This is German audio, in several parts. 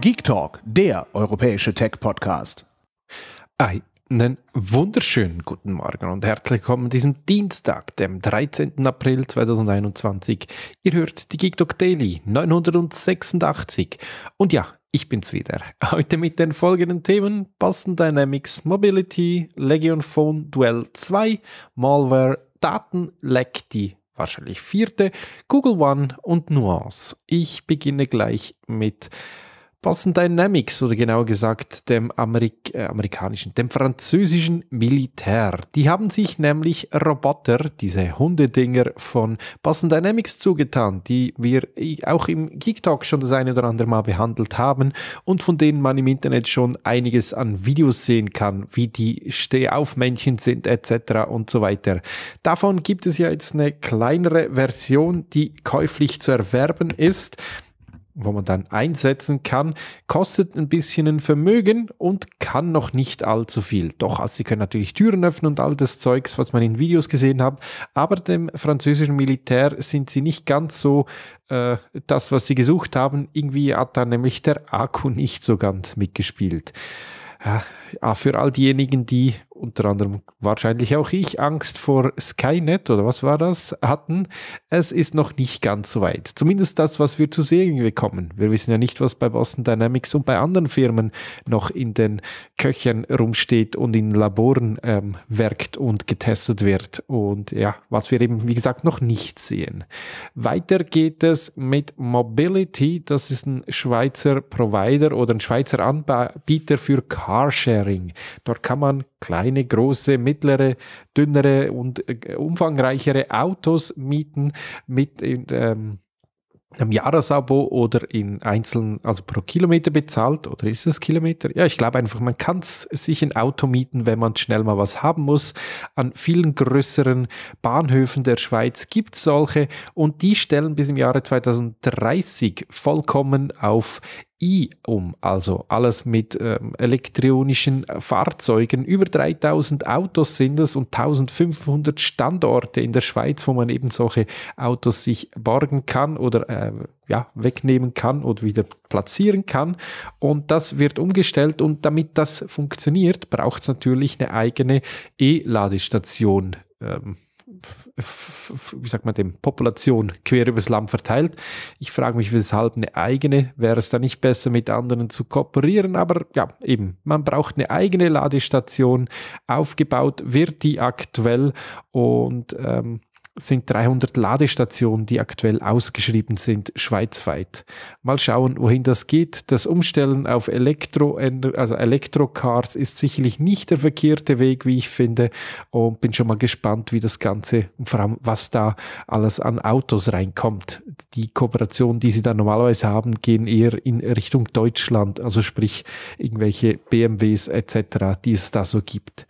Geek Talk, der europäische Tech-Podcast. Einen wunderschönen guten Morgen und herzlich willkommen an diesem Dienstag, dem 13. April 2021. Ihr hört die Geek Talk Daily 986. Und ja, ich bin's wieder. Heute mit den folgenden Themen: Boston Dynamics, Mobility, Legion Phone Duell 2, Malware, Datenleck, die wahrscheinlich vierte, Google One und Nuance. Ich beginne gleich mit Boston Dynamics oder genauer gesagt dem Amerik äh, amerikanischen, dem französischen Militär. Die haben sich nämlich Roboter, diese Hundedinger von Boston Dynamics zugetan, die wir auch im Geek Talk schon das eine oder andere Mal behandelt haben und von denen man im Internet schon einiges an Videos sehen kann, wie die Stehaufmännchen sind etc. und so weiter. Davon gibt es ja jetzt eine kleinere Version, die käuflich zu erwerben ist wo man dann einsetzen kann, kostet ein bisschen ein Vermögen und kann noch nicht allzu viel. Doch, also sie können natürlich Türen öffnen und all das Zeugs, was man in Videos gesehen hat, aber dem französischen Militär sind sie nicht ganz so äh, das, was sie gesucht haben. Irgendwie hat da nämlich der Akku nicht so ganz mitgespielt. Ja, ja, für all diejenigen, die unter anderem wahrscheinlich auch ich Angst vor Skynet oder was war das hatten, es ist noch nicht ganz so weit. Zumindest das, was wir zu sehen bekommen. Wir wissen ja nicht, was bei Boston Dynamics und bei anderen Firmen noch in den Köchern rumsteht und in Laboren ähm, werkt und getestet wird. Und ja, was wir eben, wie gesagt, noch nicht sehen. Weiter geht es mit Mobility. Das ist ein Schweizer Provider oder ein Schweizer Anbieter für Carshare. Ring. Dort kann man kleine, große, mittlere, dünnere und äh, umfangreichere Autos mieten mit ähm, einem Jahresabo oder in einzelnen, also pro Kilometer bezahlt oder ist es Kilometer? Ja, ich glaube einfach, man kann sich ein Auto mieten, wenn man schnell mal was haben muss. An vielen größeren Bahnhöfen der Schweiz gibt es solche und die stellen bis im Jahre 2030 vollkommen auf I um. Also alles mit ähm, elektronischen Fahrzeugen. Über 3000 Autos sind es und 1500 Standorte in der Schweiz, wo man eben solche Autos sich borgen kann oder äh, ja, wegnehmen kann oder wieder platzieren kann. Und das wird umgestellt. Und damit das funktioniert, braucht es natürlich eine eigene E-Ladestation. Ähm, wie sagt man dem, Population quer übers Land verteilt. Ich frage mich, weshalb eine eigene, wäre es da nicht besser, mit anderen zu kooperieren? Aber ja, eben, man braucht eine eigene Ladestation. Aufgebaut wird die aktuell und ähm, sind 300 Ladestationen, die aktuell ausgeschrieben sind, schweizweit. Mal schauen, wohin das geht. Das Umstellen auf Elektro, also Elektrocars ist sicherlich nicht der verkehrte Weg, wie ich finde. Und bin schon mal gespannt, wie das Ganze und vor allem, was da alles an Autos reinkommt. Die Kooperationen, die sie da normalerweise haben, gehen eher in Richtung Deutschland, also sprich irgendwelche BMWs etc., die es da so gibt.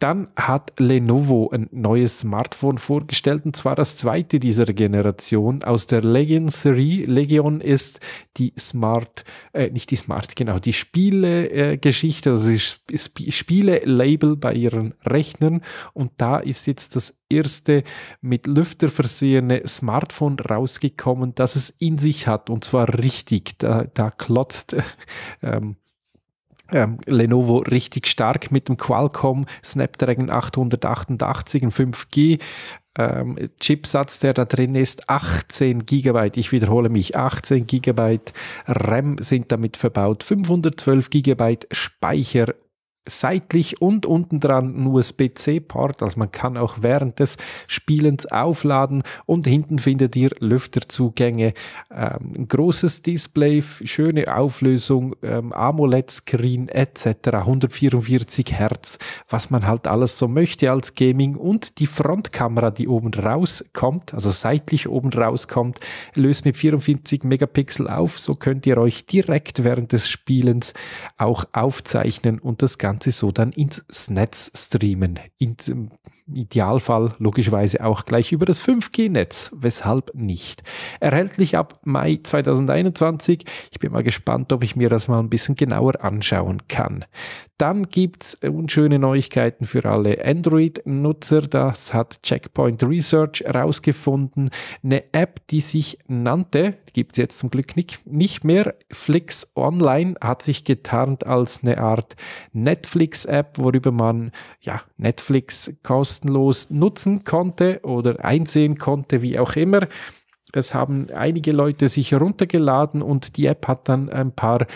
Dann hat Lenovo ein neues Smartphone vorgestellt, und zwar das zweite dieser Generation aus der legion 3. Legion ist die Smart, äh, nicht die Smart, genau, die Spiele-Geschichte, äh, also Sp Spiele-Label bei ihren Rechnern. Und da ist jetzt das erste mit Lüfter versehene Smartphone rausgekommen, das es in sich hat, und zwar richtig. Da, da klotzt. ähm, ähm, Lenovo richtig stark mit dem Qualcomm Snapdragon 888 in 5G. Ähm, Chipsatz, der da drin ist, 18 GB, ich wiederhole mich, 18 GB RAM sind damit verbaut, 512 GB Speicher seitlich und unten dran einen USB-C-Port, also man kann auch während des Spielens aufladen und hinten findet ihr Lüfterzugänge, ähm, ein großes Display, schöne Auflösung, ähm, AMOLED-Screen etc., 144 Hertz, was man halt alles so möchte als Gaming und die Frontkamera, die oben rauskommt, also seitlich oben rauskommt, löst mit 44 Megapixel auf, so könnt ihr euch direkt während des Spielens auch aufzeichnen und das Ganze Ganze so dann ins Netz streamen. In, Idealfall logischerweise auch gleich über das 5G-Netz. Weshalb nicht? Erhältlich ab Mai 2021. Ich bin mal gespannt, ob ich mir das mal ein bisschen genauer anschauen kann. Dann gibt es unschöne Neuigkeiten für alle Android-Nutzer. Das hat Checkpoint Research herausgefunden. Eine App, die sich nannte, gibt es jetzt zum Glück nicht, nicht mehr. Flix Online hat sich getarnt als eine Art Netflix-App, worüber man ja, netflix kostet kostenlos nutzen konnte oder einsehen konnte, wie auch immer. Es haben einige Leute sich heruntergeladen und die App hat dann ein paar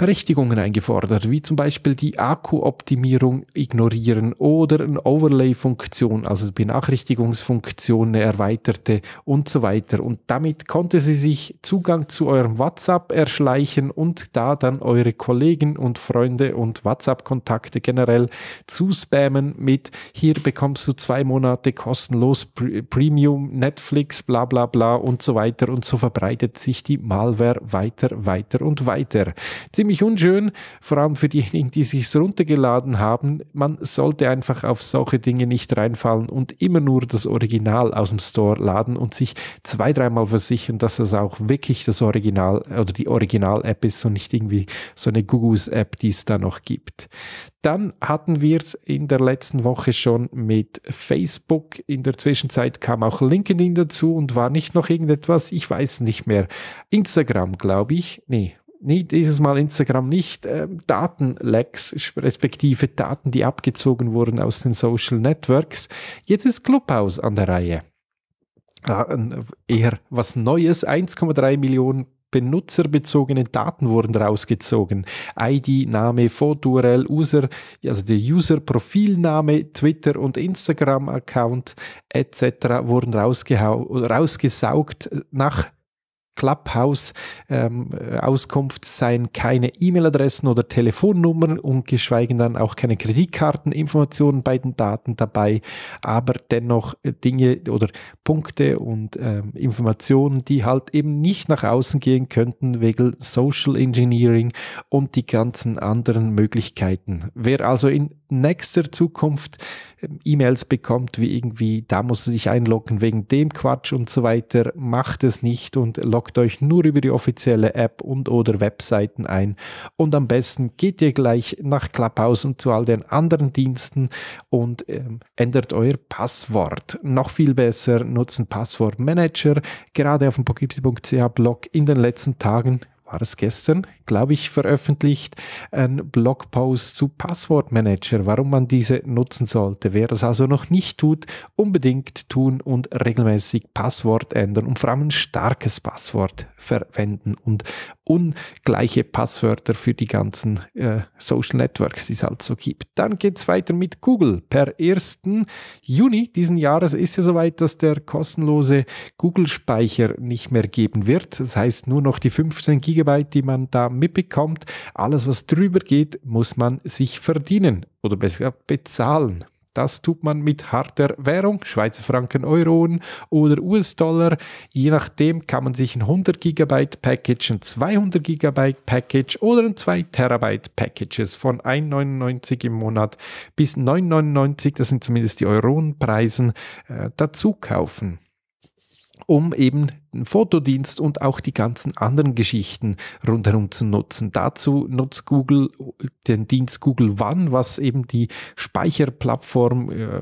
Berechtigungen eingefordert, wie zum Beispiel die Akkuoptimierung ignorieren oder eine Overlay-Funktion, also Benachrichtigungsfunktion, eine erweiterte und so weiter. Und damit konnte sie sich Zugang zu eurem WhatsApp erschleichen und da dann eure Kollegen und Freunde und WhatsApp-Kontakte generell zuspammen mit hier bekommst du zwei Monate kostenlos Pre Premium, Netflix, bla bla bla und so weiter. Und so verbreitet sich die Malware weiter, weiter und weiter. Ziemlich ziemlich unschön, vor allem für diejenigen, die sich's runtergeladen haben. Man sollte einfach auf solche Dinge nicht reinfallen und immer nur das Original aus dem Store laden und sich zwei, dreimal versichern, dass es auch wirklich das Original oder die Original-App ist und nicht irgendwie so eine google app die es da noch gibt. Dann hatten wir es in der letzten Woche schon mit Facebook. In der Zwischenzeit kam auch LinkedIn dazu und war nicht noch irgendetwas, ich weiß nicht mehr. Instagram, glaube ich. Nee, nee, dieses Mal Instagram nicht, äh, Datenlecks, respektive Daten, die abgezogen wurden aus den Social Networks. Jetzt ist Clubhouse an der Reihe. Äh, eher was Neues, 1,3 Millionen benutzerbezogene Daten wurden rausgezogen. ID, Name, Foto, URL, User, also der User, Profilname, Twitter und Instagram-Account etc. wurden rausgesaugt nach Clubhouse-Auskunft ähm, seien keine E-Mail-Adressen oder Telefonnummern und geschweige dann auch keine Kreditkarteninformationen bei den Daten dabei, aber dennoch äh, Dinge oder Punkte und ähm, Informationen, die halt eben nicht nach außen gehen könnten wegen Social Engineering und die ganzen anderen Möglichkeiten. Wer also in nächster Zukunft E-Mails bekommt, wie irgendwie, da muss sich einloggen wegen dem Quatsch und so weiter, macht es nicht und loggt euch nur über die offizielle App und oder Webseiten ein. Und am besten geht ihr gleich nach Clubhouse und zu all den anderen Diensten und ähm, ändert euer Passwort. Noch viel besser nutzen Passwortmanager. Gerade auf dem pokipsi.ch Blog in den letzten Tagen war das gestern, glaube ich, veröffentlicht, ein Blogpost zu Passwortmanager, warum man diese nutzen sollte. Wer das also noch nicht tut, unbedingt tun und regelmäßig Passwort ändern und vor allem ein starkes Passwort verwenden und ungleiche Passwörter für die ganzen äh, Social Networks, die es halt so gibt. Dann geht es weiter mit Google. Per 1. Juni diesen Jahres ist ja soweit, dass der kostenlose Google-Speicher nicht mehr geben wird. Das heißt, nur noch die 15 Gigabyte GB, die man da mitbekommt. Alles, was drüber geht, muss man sich verdienen oder besser bezahlen. Das tut man mit harter Währung, Schweizer Franken, Euroen oder US-Dollar. Je nachdem kann man sich ein 100 Gigabyte Package, ein 200 Gigabyte Package oder ein 2 Terabyte Packages von 1,99 im Monat bis 9,99, das sind zumindest die Euroenpreisen, äh, dazu kaufen um eben den Fotodienst und auch die ganzen anderen Geschichten rundherum zu nutzen. Dazu nutzt Google den Dienst Google One, was eben die Speicherplattform äh,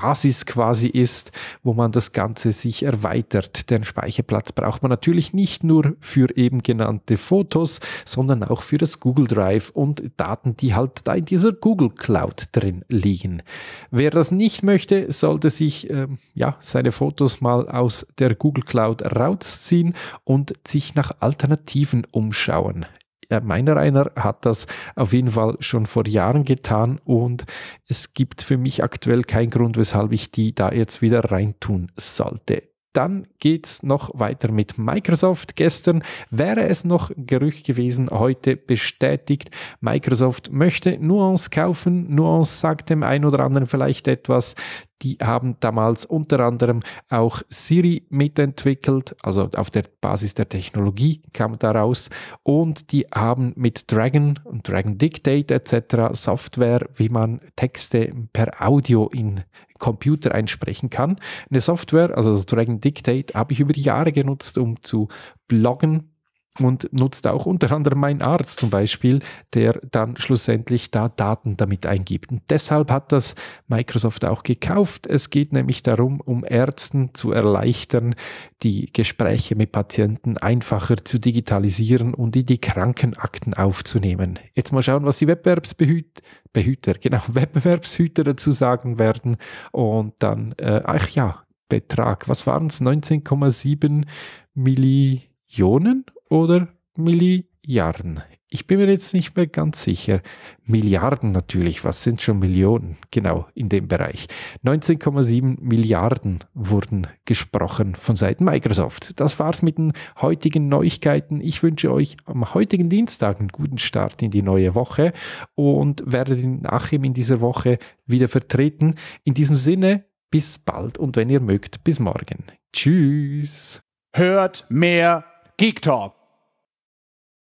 Basis quasi ist, wo man das Ganze sich erweitert. Denn Speicherplatz braucht man natürlich nicht nur für eben genannte Fotos, sondern auch für das Google Drive und Daten, die halt da in dieser Google Cloud drin liegen. Wer das nicht möchte, sollte sich äh, ja, seine Fotos mal aus der Google Cloud rausziehen und sich nach Alternativen umschauen. Äh, meiner einer hat das auf jeden Fall schon vor Jahren getan und es gibt für mich aktuell keinen Grund, weshalb ich die da jetzt wieder reintun sollte. Dann geht es noch weiter mit Microsoft. Gestern wäre es noch Gerücht gewesen, heute bestätigt. Microsoft möchte Nuance kaufen. Nuance sagt dem einen oder anderen vielleicht etwas. Die haben damals unter anderem auch Siri mitentwickelt, also auf der Basis der Technologie kam daraus. Und die haben mit Dragon und Dragon Dictate etc. Software, wie man Texte per Audio in Computer einsprechen kann. Eine Software, also das Dragon Dictate, habe ich über die Jahre genutzt, um zu bloggen, und nutzt auch unter anderem mein Arzt zum Beispiel, der dann schlussendlich da Daten damit eingibt. Und deshalb hat das Microsoft auch gekauft. Es geht nämlich darum, um Ärzten zu erleichtern, die Gespräche mit Patienten einfacher zu digitalisieren und in die Krankenakten aufzunehmen. Jetzt mal schauen, was die Wettbewerbsbehüter, genau, Wettbewerbshüter dazu sagen werden. Und dann, äh, ach ja, Betrag, was waren es? 19,7 Millionen oder Milliarden. Ich bin mir jetzt nicht mehr ganz sicher. Milliarden natürlich, was sind schon Millionen? Genau, in dem Bereich. 19,7 Milliarden wurden gesprochen von Seiten Microsoft. Das war's mit den heutigen Neuigkeiten. Ich wünsche euch am heutigen Dienstag einen guten Start in die neue Woche und werde den Achim in dieser Woche wieder vertreten. In diesem Sinne, bis bald und wenn ihr mögt, bis morgen. Tschüss. Hört mehr Geek Talk.